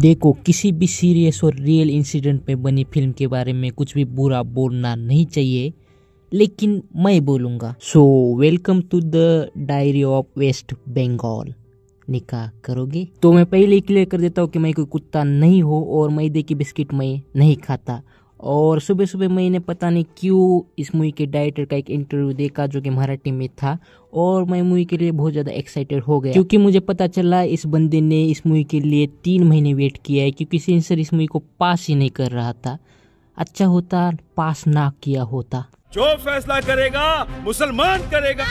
देखो किसी भी सीरियस और रियल इंसिडेंट पे बनी फिल्म के बारे में कुछ भी बुरा बोलना नहीं चाहिए लेकिन मैं बोलूँगा so welcome to the diary of West Bengal निकाह करोगे तो मैं पहले ही क्लियर कर देता हूँ कि मैं कोई कुत्ता नहीं हो और मैदे की बिस्किट मैं नहीं खाता और सुबह सुबह मैंने पता नहीं क्यों इस मूवी के डायरेक्टर का एक इंटरव्यू देखा जो कि मराठी में था और मैं मूवी के लिए बहुत ज़्यादा एक्साइटेड हो गया क्योंकि मुझे पता चला इस बंदे ने इस मूवी के लिए तीन महीने वेट किया है क्योंकि सेंसर इस मूवी को पास ही नहीं कर रहा था अच्छा होता पास ना किया होता जो फैसला करेगा मुसलमान करेगा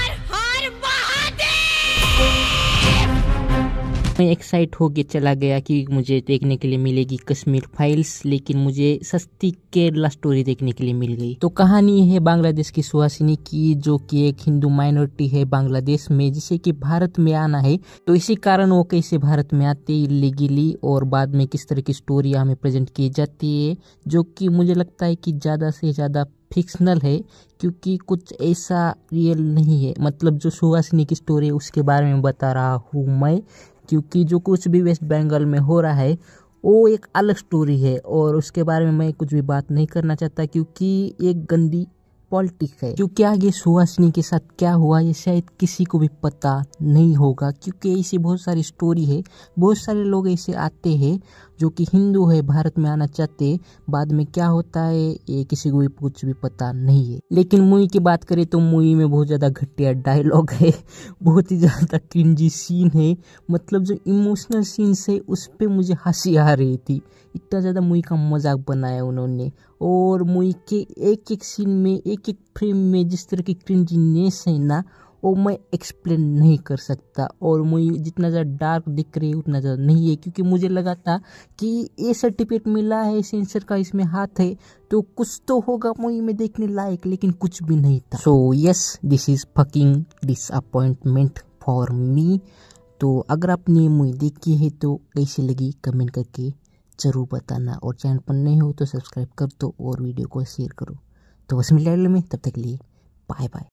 मैं एक्साइट होके चला गया कि मुझे देखने के लिए मिलेगी कश्मीर फाइल्स लेकिन मुझे सस्ती केरला स्टोरी देखने के लिए मिल गई तो कहानी है बांग्लादेश की सुहासिनी की जो कि एक हिंदू माइनॉरिटी है बांग्लादेश में जिसे कि भारत में आना है तो इसी कारण वो कैसे भारत में आते इलीगली और बाद में किस तरह की स्टोरी हमें प्रेजेंट की जाती है जो कि मुझे लगता है कि ज़्यादा से ज़्यादा फिक्शनल है क्योंकि कुछ ऐसा रियल नहीं है मतलब जो सुहासिनी की स्टोरी है उसके बारे में बता रहा हूँ मैं क्योंकि जो कुछ भी वेस्ट बंगाल में हो रहा है वो एक अलग स्टोरी है और उसके बारे में मैं कुछ भी बात नहीं करना चाहता क्योंकि एक गंदी पॉलिटिक्स है क्योंकि आगे सुहासनी के साथ क्या हुआ ये शायद किसी को भी पता नहीं होगा क्योंकि ऐसी बहुत सारी स्टोरी है बहुत सारे लोग ऐसे आते हैं जो कि हिंदू है भारत में आना चाहते बाद में क्या होता है ये किसी को भी कुछ भी पता नहीं है लेकिन मूवी की बात करें तो मूवी में बहुत ज़्यादा घटिया डायलॉग है बहुत ही ज़्यादा क्रिंजी सीन है मतलब जो इमोशनल सीन्स है उस पर मुझे हंसी आ रही थी इतना ज़्यादा मूवी का मजाक बनाया उन्होंने और मूवी के एक एक सीन में एक एक एक फ्रेम में जिस तरह की क्रिंजीनेस है ना वो मैं एक्सप्लेन नहीं कर सकता और मुझे जितना ज़्यादा डार्क दिख रही है उतना ज़्यादा नहीं है क्योंकि मुझे लगा था कि ये सर्टिफिकेट मिला है सेंसर का इसमें हाथ है तो कुछ तो होगा मूवी में देखने लायक लेकिन कुछ भी नहीं था so yes this is fucking disappointment for me तो अगर आपने मूवी देखी है तो कैसी लगी कमेंट करके ज़रूर बताना और चैनल पर नहीं हो तो सब्सक्राइब कर दो और वीडियो को शेयर करो तो बस मिल जाए में तब तक लिए बाय बाय